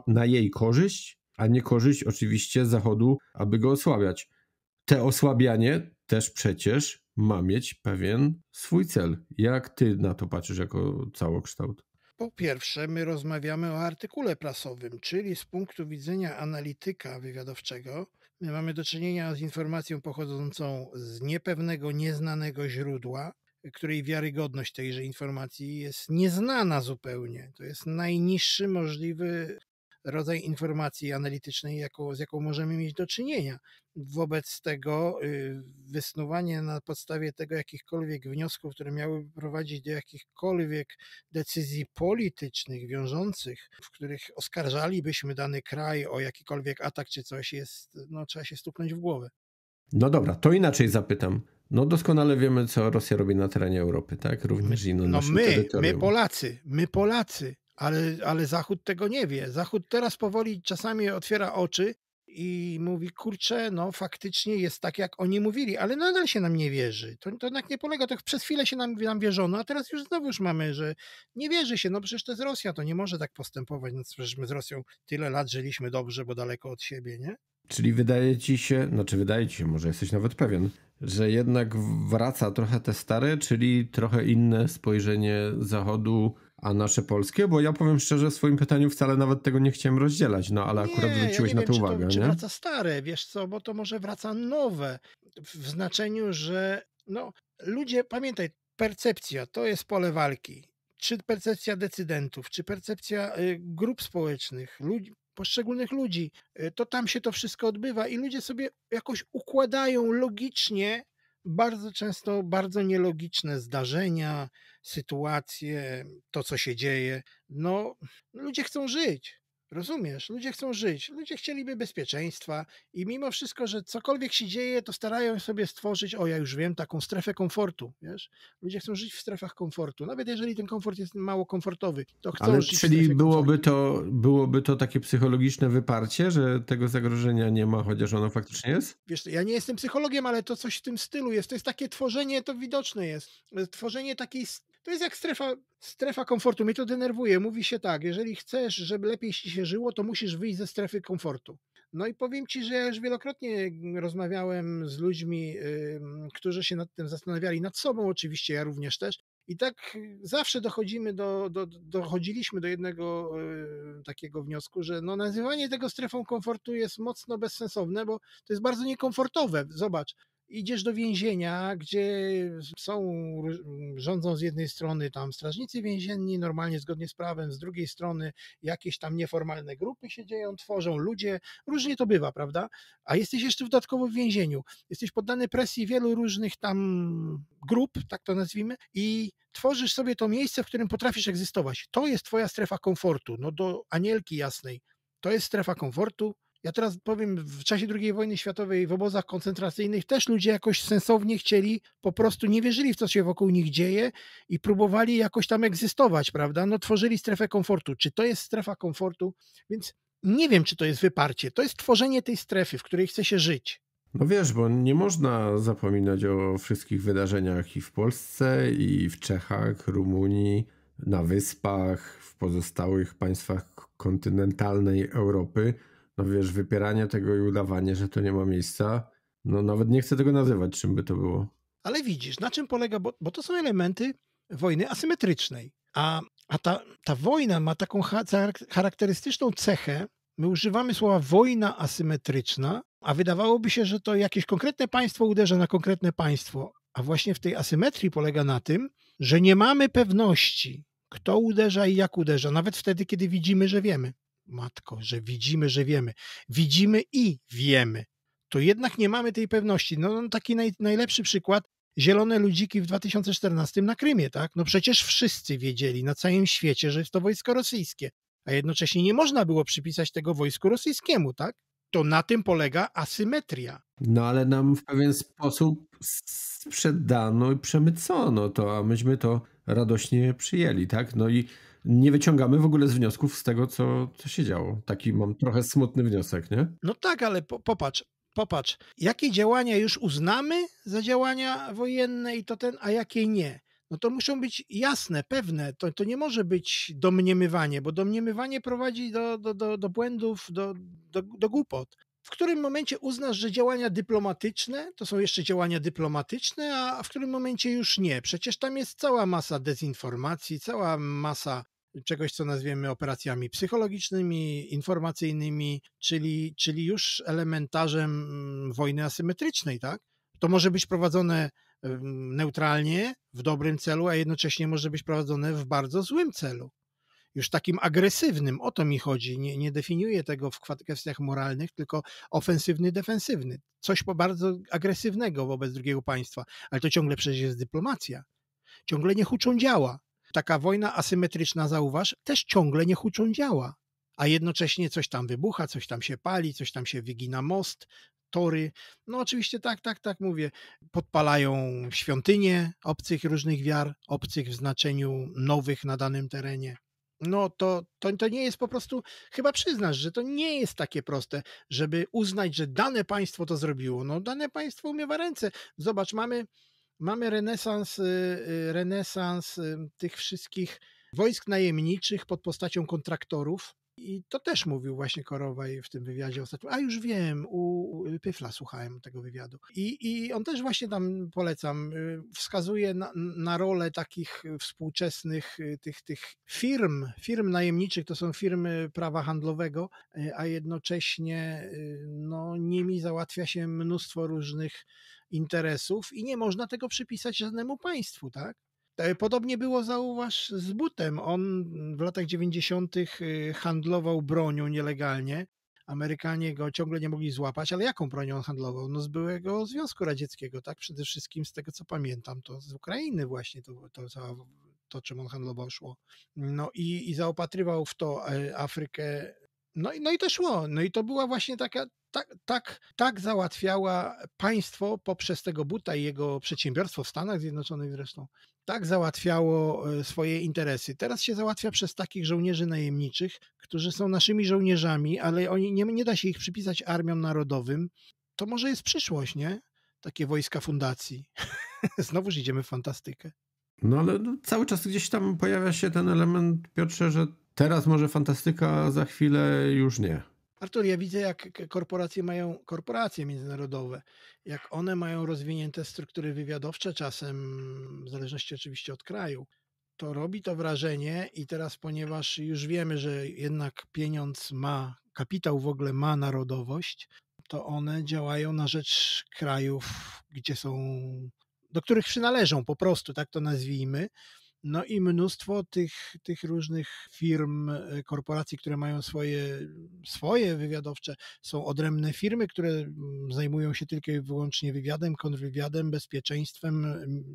Speaker 1: na jej korzyść, a nie korzyść oczywiście Zachodu, aby go osłabiać. Te osłabianie też przecież ma mieć pewien swój cel. Jak ty na to patrzysz jako całokształt?
Speaker 2: Po pierwsze, my rozmawiamy o artykule prasowym, czyli z punktu widzenia analityka wywiadowczego, my mamy do czynienia z informacją pochodzącą z niepewnego, nieznanego źródła, której wiarygodność tejże informacji jest nieznana zupełnie. To jest najniższy możliwy rodzaj informacji analitycznej, z jaką możemy mieć do czynienia. Wobec tego y, wysnuwanie na podstawie tego jakichkolwiek wniosków, które miałyby prowadzić do jakichkolwiek decyzji politycznych, wiążących, w których oskarżalibyśmy dany kraj o jakikolwiek atak czy coś, jest, no, trzeba się stuknąć w głowę.
Speaker 1: No dobra, to inaczej zapytam. No doskonale wiemy, co Rosja robi na terenie Europy, tak? Również i na no my, terytorium. my
Speaker 2: Polacy, my Polacy, ale, ale Zachód tego nie wie. Zachód teraz powoli czasami otwiera oczy i mówi, kurczę, no faktycznie jest tak, jak oni mówili, ale nadal się nam nie wierzy. To, to jednak nie polega, to przez chwilę się nam, nam wierzono, a teraz już znowu już mamy, że nie wierzy się, no przecież to jest Rosja, to nie może tak postępować, no przecież my z Rosją tyle lat żyliśmy dobrze, bo daleko od siebie, nie?
Speaker 1: Czyli wydaje ci się, znaczy wydaje ci się, może jesteś nawet pewien, że jednak wraca trochę te stare, czyli trochę inne spojrzenie Zachodu a nasze polskie, bo ja powiem szczerze, w swoim pytaniu wcale nawet tego nie chciałem rozdzielać, no ale nie, akurat zwróciłeś ja na wiem, to czy uwagę. To, czy wraca
Speaker 2: stare, wiesz co, bo to może wraca nowe, w znaczeniu, że no, ludzie, pamiętaj, percepcja to jest pole walki. Czy percepcja decydentów, czy percepcja y, grup społecznych, ludzi, poszczególnych ludzi, y, to tam się to wszystko odbywa i ludzie sobie jakoś układają logicznie bardzo często bardzo nielogiczne zdarzenia, sytuacje, to co się dzieje. No, ludzie chcą żyć. Rozumiesz, ludzie chcą żyć, ludzie chcieliby bezpieczeństwa i mimo wszystko, że cokolwiek się dzieje, to starają sobie stworzyć, o ja już wiem, taką strefę komfortu, wiesz? Ludzie chcą żyć w strefach komfortu, nawet jeżeli ten komfort jest mało komfortowy, to chcą Ale żyć czyli
Speaker 1: w byłoby komfortu. to, byłoby to takie psychologiczne wyparcie, że tego zagrożenia nie ma, chociaż ono faktycznie jest?
Speaker 2: Wiesz, ja nie jestem psychologiem, ale to coś w tym stylu jest, to jest takie tworzenie, to widoczne jest, tworzenie takiej to jest jak strefa, strefa komfortu. Mnie to denerwuje. Mówi się tak, jeżeli chcesz, żeby lepiej ci się żyło, to musisz wyjść ze strefy komfortu. No i powiem ci, że ja już wielokrotnie mm, rozmawiałem z ludźmi, yy, którzy się nad tym zastanawiali, nad sobą oczywiście, ja również też. I tak y, zawsze dochodzimy do, do, dochodziliśmy do jednego yy, takiego wniosku, że no nazywanie tego strefą komfortu jest mocno bezsensowne, bo to jest bardzo niekomfortowe. Zobacz, idziesz do więzienia, gdzie są, rządzą z jednej strony tam strażnicy więzienni, normalnie zgodnie z prawem, z drugiej strony jakieś tam nieformalne grupy się dzieją, tworzą ludzie, różnie to bywa, prawda? A jesteś jeszcze dodatkowo w więzieniu, jesteś poddany presji wielu różnych tam grup, tak to nazwijmy, i tworzysz sobie to miejsce, w którym potrafisz egzystować. To jest twoja strefa komfortu, no do anielki jasnej. To jest strefa komfortu, ja teraz powiem, w czasie II wojny światowej w obozach koncentracyjnych też ludzie jakoś sensownie chcieli, po prostu nie wierzyli w co się wokół nich dzieje i próbowali jakoś tam egzystować, prawda? No tworzyli strefę komfortu. Czy to jest strefa komfortu? Więc nie wiem, czy to jest wyparcie. To jest tworzenie tej strefy, w której chce się żyć.
Speaker 1: No wiesz, bo nie można zapominać o wszystkich wydarzeniach i w Polsce, i w Czechach, Rumunii, na wyspach, w pozostałych państwach kontynentalnej Europy no wiesz, wypieranie tego i udawanie, że to nie ma miejsca, no nawet nie chcę tego nazywać, czym by to było.
Speaker 2: Ale widzisz, na czym polega, bo, bo to są elementy wojny asymetrycznej. A, a ta, ta wojna ma taką charakterystyczną cechę. My używamy słowa wojna asymetryczna, a wydawałoby się, że to jakieś konkretne państwo uderza na konkretne państwo. A właśnie w tej asymetrii polega na tym, że nie mamy pewności, kto uderza i jak uderza, nawet wtedy, kiedy widzimy, że wiemy matko, że widzimy, że wiemy. Widzimy i wiemy. To jednak nie mamy tej pewności. No, no taki naj, najlepszy przykład zielone ludziki w 2014 na Krymie, tak? No przecież wszyscy wiedzieli na całym świecie, że jest to wojsko rosyjskie, a jednocześnie nie można było przypisać tego wojsku rosyjskiemu, tak? To na tym polega asymetria.
Speaker 1: No ale nam w pewien sposób sprzedano i przemycono to, a myśmy to radośnie przyjęli, tak? No i nie wyciągamy w ogóle z wniosków z tego, co, co się działo. Taki mam trochę smutny wniosek, nie? No tak, ale po, popatrz,
Speaker 2: popatrz, jakie działania już uznamy za działania wojenne i to ten, a jakie nie. No to muszą być jasne, pewne. To, to nie może być domniemywanie, bo domniemywanie prowadzi do, do, do, do błędów, do, do, do głupot w którym momencie uznasz, że działania dyplomatyczne to są jeszcze działania dyplomatyczne, a w którym momencie już nie. Przecież tam jest cała masa dezinformacji, cała masa czegoś, co nazwiemy operacjami psychologicznymi, informacyjnymi, czyli, czyli już elementarzem mm, wojny asymetrycznej, tak? To może być prowadzone neutralnie, w dobrym celu, a jednocześnie może być prowadzone w bardzo złym celu już takim agresywnym, o to mi chodzi. Nie, nie definiuję tego w kwestiach moralnych, tylko ofensywny, defensywny. Coś bardzo agresywnego wobec drugiego państwa, ale to ciągle przecież jest dyplomacja. Ciągle nie huczą działa. Taka wojna asymetryczna, zauważ, też ciągle nie huczą działa. A jednocześnie coś tam wybucha, coś tam się pali, coś tam się wygina most, tory. No oczywiście tak, tak, tak mówię. Podpalają świątynie obcych różnych wiar, obcych w znaczeniu nowych na danym terenie no to, to, to nie jest po prostu, chyba przyznasz, że to nie jest takie proste, żeby uznać, że dane państwo to zrobiło. No dane państwo umiewa ręce. Zobacz, mamy, mamy renesans, y, y, renesans y, tych wszystkich wojsk najemniczych pod postacią kontraktorów, i to też mówił właśnie Korowaj w tym wywiadzie ostatnim. A już wiem, u Pyfla słuchałem tego wywiadu. I, i on też właśnie tam polecam, y, wskazuje na, na rolę takich współczesnych y, tych, tych firm, firm najemniczych, to są firmy prawa handlowego, y, a jednocześnie no, nimi załatwia się mnóstwo różnych interesów i nie można tego przypisać żadnemu państwu, tak? E, podobnie było, zauważ, z Butem. On w latach 90. Y, handlował bronią nielegalnie. Amerykanie go ciągle nie mogli złapać, ale jaką bronią on handlował? No z byłego Związku Radzieckiego, tak? Przede wszystkim z tego, co pamiętam, to z Ukrainy właśnie to, to, to, to czym on handlował szło. No i, i zaopatrywał w to e, Afrykę no no i to szło. No i to była właśnie taka, tak, tak, tak załatwiała państwo poprzez tego Buta i jego przedsiębiorstwo w Stanach Zjednoczonych zresztą, tak załatwiało e, swoje interesy. Teraz się załatwia przez takich żołnierzy najemniczych, którzy są naszymi żołnierzami, ale oni, nie, nie da się ich przypisać armiom narodowym. To może jest przyszłość, nie? Takie wojska fundacji. Znowuż idziemy w fantastykę.
Speaker 1: No ale no, cały czas gdzieś tam pojawia się ten element, Piotrze, że teraz może fantastyka, za chwilę już nie.
Speaker 2: Artur, ja widzę, jak korporacje mają, korporacje międzynarodowe, jak one mają rozwinięte struktury wywiadowcze czasem, w zależności oczywiście od kraju, to robi to wrażenie i teraz, ponieważ już wiemy, że jednak pieniądz ma, kapitał w ogóle ma narodowość, to one działają na rzecz krajów, gdzie są, do których przynależą po prostu, tak to nazwijmy, no i mnóstwo tych, tych różnych firm, e, korporacji, które mają swoje, swoje wywiadowcze, są odrębne firmy, które mm, zajmują się tylko i wyłącznie wywiadem, kontrwywiadem, bezpieczeństwem,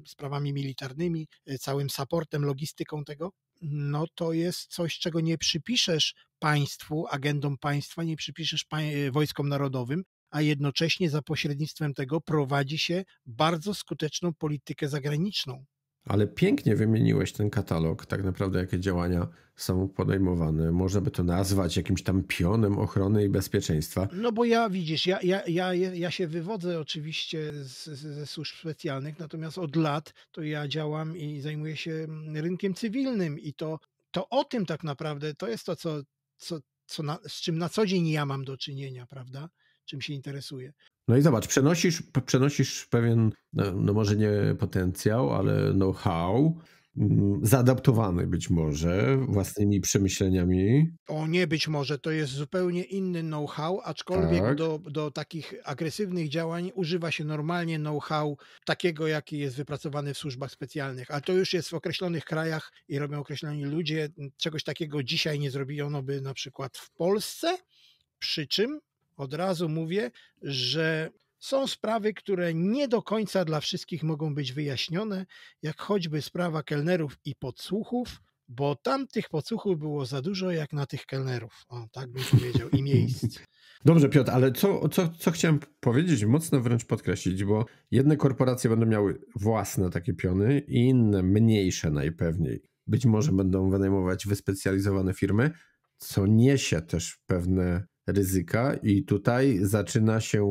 Speaker 2: sprawami militarnymi, e, całym supportem, logistyką tego. No to jest coś, czego nie przypiszesz państwu, agendom państwa, nie przypiszesz e, wojskom narodowym, a jednocześnie za pośrednictwem tego prowadzi się bardzo skuteczną politykę zagraniczną
Speaker 1: ale pięknie wymieniłeś ten katalog, tak naprawdę jakie działania są podejmowane. Może by to nazwać jakimś tam pionem ochrony i bezpieczeństwa. No bo ja, widzisz, ja, ja, ja,
Speaker 2: ja się wywodzę oczywiście z, ze służb specjalnych, natomiast od lat to ja działam i zajmuję się mm, rynkiem cywilnym i to, to o tym tak naprawdę, to jest to, co, co, co na, z czym na co dzień ja mam do czynienia, prawda? Czym się interesuję.
Speaker 1: No i zobacz, przenosisz, przenosisz pewien, no, no może nie potencjał, ale know-how, mm, zaadaptowany być może własnymi przemyśleniami.
Speaker 2: O nie, być może to jest zupełnie inny know-how, aczkolwiek tak. do, do takich agresywnych działań używa się normalnie know-how takiego, jaki jest wypracowany w służbach specjalnych, ale to już jest w określonych krajach i robią określeni ludzie. Czegoś takiego dzisiaj nie zrobiono by na przykład w Polsce, przy czym od razu mówię, że są sprawy, które nie do końca dla wszystkich mogą być wyjaśnione, jak choćby sprawa kelnerów i podsłuchów, bo tam tych podsłuchów było za dużo jak na tych kelnerów. O, tak bym powiedział, i miejsc.
Speaker 1: Dobrze, Piotr, ale co, co, co chciałem powiedzieć, mocno wręcz podkreślić, bo jedne korporacje będą miały własne takie piony, inne mniejsze najpewniej. Być może będą wynajmować wyspecjalizowane firmy, co niesie też pewne ryzyka i tutaj zaczyna się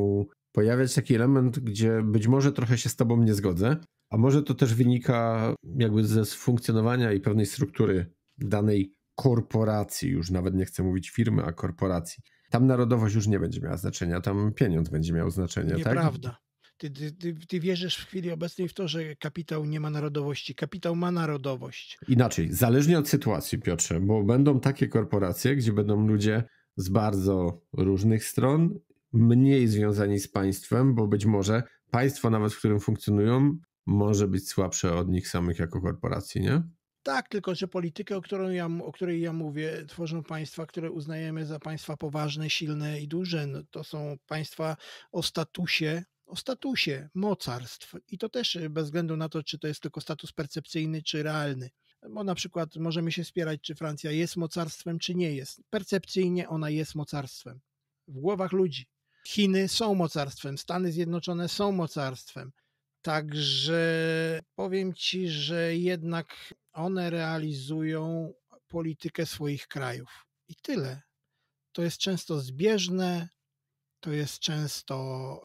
Speaker 1: pojawiać taki element, gdzie być może trochę się z tobą nie zgodzę, a może to też wynika jakby ze funkcjonowania i pewnej struktury danej korporacji, już nawet nie chcę mówić firmy, a korporacji. Tam narodowość już nie będzie miała znaczenia, tam pieniądz będzie miał znaczenie, tak? Nieprawda. tak?
Speaker 2: Ty, ty, ty, wierzysz w chwili obecnej w to, że kapitał nie ma narodowości. Kapitał ma narodowość.
Speaker 1: Inaczej, zależnie od sytuacji, Piotrze, bo będą takie korporacje, gdzie będą ludzie z bardzo różnych stron, mniej związani z państwem, bo być może państwo, nawet w którym funkcjonują, może być słabsze od nich samych jako korporacji, nie?
Speaker 2: Tak, tylko że politykę, o, którą ja, o której ja mówię, tworzą państwa, które uznajemy za państwa poważne, silne i duże. No, to są państwa o statusie o statusie mocarstw i to też y, bez względu na to, czy to jest tylko status percepcyjny, czy realny. Bo na przykład możemy się spierać, czy Francja jest mocarstwem, czy nie jest. Percepcyjnie ona jest mocarstwem w głowach ludzi. Chiny są mocarstwem, Stany Zjednoczone są mocarstwem. Także powiem ci, że jednak one realizują politykę swoich krajów. I tyle. To jest często zbieżne, to jest często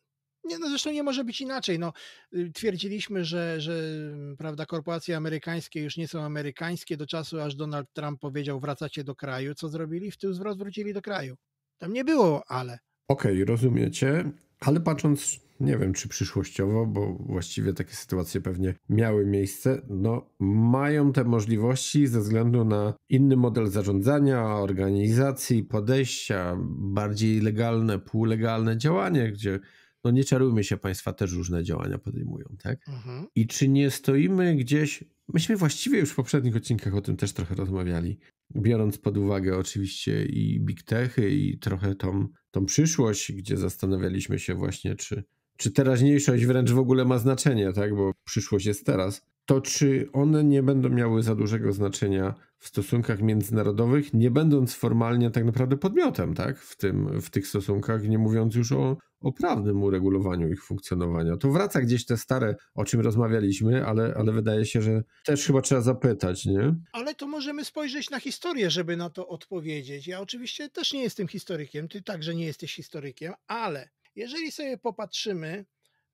Speaker 2: nie, no zresztą nie może być inaczej. No, y, twierdziliśmy, że, że mm, prawda, korporacje amerykańskie już nie są amerykańskie do czasu, aż Donald Trump powiedział wracacie do kraju. Co zrobili? W tył zwrot wrócili do kraju. Tam nie było ale.
Speaker 1: Okej, okay, rozumiecie, ale patrząc, nie wiem czy przyszłościowo, bo właściwie takie sytuacje pewnie miały miejsce, no mają te możliwości ze względu na inny model zarządzania, organizacji, podejścia, bardziej legalne, półlegalne działanie, gdzie no nie czarujmy się, państwa też różne działania podejmują, tak? Mhm. I czy nie stoimy gdzieś, myśmy właściwie już w poprzednich odcinkach o tym też trochę rozmawiali, biorąc pod uwagę oczywiście i big techy i trochę tą, tą przyszłość, gdzie zastanawialiśmy się właśnie, czy, czy teraźniejszość wręcz w ogóle ma znaczenie, tak? Bo przyszłość jest teraz. To czy one nie będą miały za dużego znaczenia w stosunkach międzynarodowych, nie będąc formalnie tak naprawdę podmiotem, tak? W, tym, w tych stosunkach, nie mówiąc już o, o prawnym uregulowaniu ich funkcjonowania. To wraca gdzieś te stare, o czym rozmawialiśmy, ale, ale wydaje się, że też chyba trzeba zapytać, nie?
Speaker 2: Ale to możemy spojrzeć na historię, żeby na to odpowiedzieć. Ja oczywiście też nie jestem historykiem, ty także nie jesteś historykiem, ale jeżeli sobie popatrzymy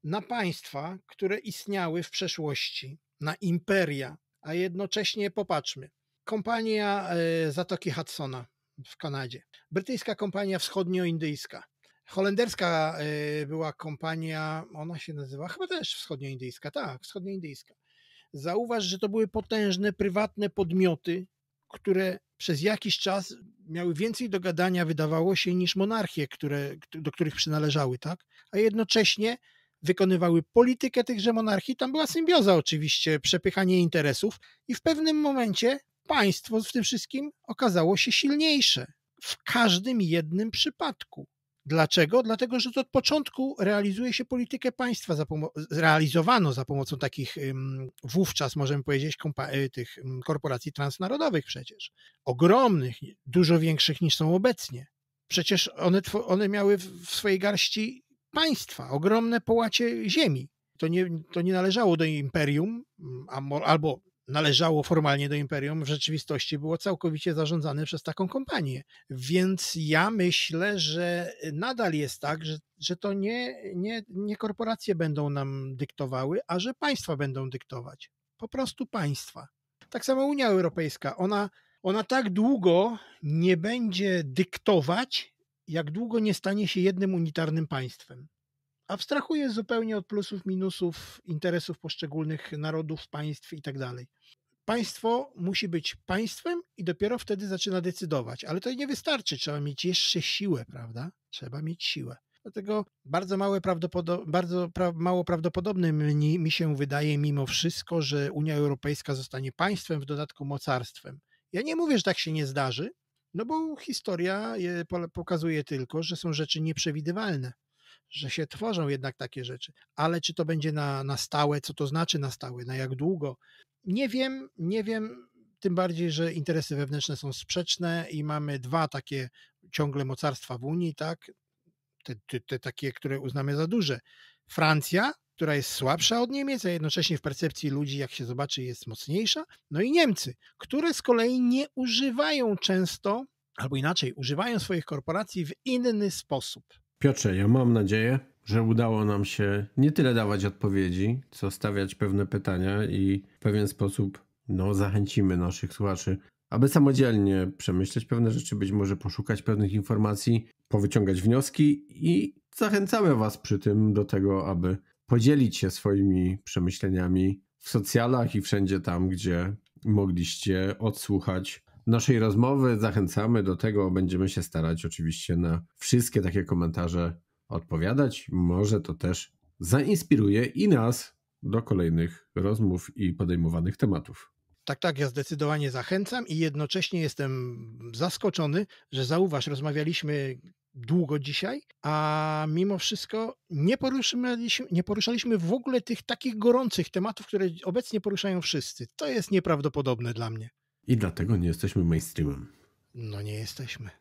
Speaker 2: na państwa, które istniały w przeszłości, na imperia, a jednocześnie popatrzmy, kompania e, Zatoki Hudsona w Kanadzie, brytyjska kompania wschodnioindyjska, Holenderska y, była kompania, ona się nazywa chyba też wschodnioindyjska, tak, wschodnioindyjska. Zauważ, że to były potężne, prywatne podmioty, które przez jakiś czas miały więcej do gadania, wydawało się, niż monarchie, które, do których przynależały, tak? A jednocześnie wykonywały politykę tychże monarchii. Tam była symbioza oczywiście, przepychanie interesów i w pewnym momencie państwo w tym wszystkim okazało się silniejsze w każdym jednym przypadku. Dlaczego? Dlatego, że od początku realizuje się politykę państwa, za realizowano za pomocą takich wówczas, możemy powiedzieć, y, tych korporacji transnarodowych przecież. Ogromnych, dużo większych niż są obecnie. Przecież one, one miały w swojej garści państwa, ogromne połacie ziemi. To nie, to nie należało do imperium, albo należało formalnie do imperium, w rzeczywistości było całkowicie zarządzane przez taką kompanię. Więc ja myślę, że y, nadal jest tak, że, że to nie, nie, nie korporacje będą nam dyktowały, a że państwa będą dyktować. Po prostu państwa. Tak samo Unia Europejska. Ona, ona tak długo nie będzie dyktować, jak długo nie stanie się jednym unitarnym państwem. Abstrahuję zupełnie od plusów, minusów, interesów poszczególnych narodów, państw i tak dalej. Państwo musi być państwem i dopiero wtedy zaczyna decydować, ale to nie wystarczy, trzeba mieć jeszcze siłę, prawda? Trzeba mieć siłę. Dlatego bardzo, małe prawdopodob- bardzo pra- mało prawdopodobne mi, mi się wydaje mimo wszystko, że Unia Europejska zostanie państwem, w dodatku mocarstwem. Ja nie mówię, że tak się nie zdarzy, no bo historia pokazuje tylko, że są rzeczy nieprzewidywalne że się tworzą jednak takie rzeczy. Ale czy to będzie na, na stałe, co to znaczy na stałe, na jak długo? Nie wiem, nie wiem, tym bardziej, że interesy wewnętrzne są sprzeczne i mamy dwa takie ciągle mocarstwa w Unii, tak? Te, te, te takie, które uznamy za duże. Francja, która jest słabsza od Niemiec, a jednocześnie w percepcji ludzi, jak się zobaczy, jest mocniejsza. No i Niemcy, które z kolei nie używają często, albo inaczej, używają swoich korporacji w inny sposób.
Speaker 1: Piotrze, ja mam nadzieję, że udało nam się nie tyle dawać odpowiedzi, co stawiać pewne pytania i w pewien sposób no, zachęcimy naszych słuchaczy, aby samodzielnie przemyśleć pewne rzeczy, być może poszukać pewnych informacji, powyciągać wnioski i zachęcamy Was przy tym do tego, aby podzielić się swoimi przemyśleniami w socjalach i wszędzie tam, gdzie mogliście odsłuchać naszej rozmowy. Zachęcamy do tego. Będziemy się starać oczywiście na wszystkie takie komentarze odpowiadać. Może to też zainspiruje i nas do kolejnych rozmów i podejmowanych tematów.
Speaker 2: Tak, tak, ja zdecydowanie zachęcam i jednocześnie jestem zaskoczony, że zauważ, rozmawialiśmy długo dzisiaj, a mimo wszystko nie poruszaliśmy, nie poruszaliśmy w ogóle tych takich gorących tematów, które obecnie poruszają wszyscy. To jest nieprawdopodobne dla mnie.
Speaker 1: I dlatego nie jesteśmy mainstreamem.
Speaker 2: No nie jesteśmy.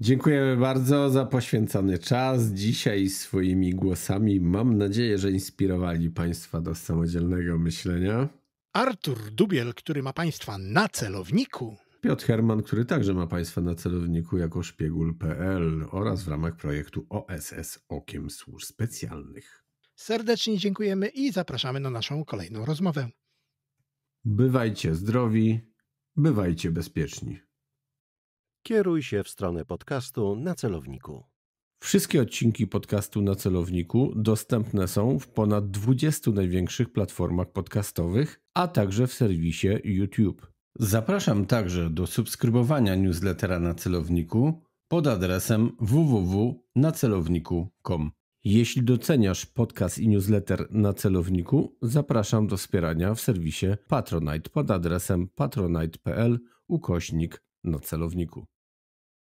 Speaker 1: Dziękujemy bardzo za poświęcony czas. Dzisiaj swoimi głosami mam nadzieję, że inspirowali Państwa do samodzielnego myślenia.
Speaker 2: Artur Dubiel, który ma Państwa na celowniku.
Speaker 1: Piotr Herman, który także ma Państwa na celowniku jako szpiegul.pl oraz w ramach projektu OSS Okiem Służb Specjalnych.
Speaker 2: Serdecznie dziękujemy i zapraszamy na naszą kolejną rozmowę.
Speaker 1: Bywajcie zdrowi, bywajcie bezpieczni. Kieruj się w stronę podcastu na celowniku. Wszystkie odcinki podcastu na celowniku dostępne są w ponad 20 największych platformach podcastowych, a także w serwisie YouTube. Zapraszam także do subskrybowania newslettera na celowniku pod adresem www.nacelowniku.com. Jeśli doceniasz podcast i newsletter na celowniku, zapraszam do wspierania w serwisie Patronite pod adresem patronite.pl ukośnik na celowniku.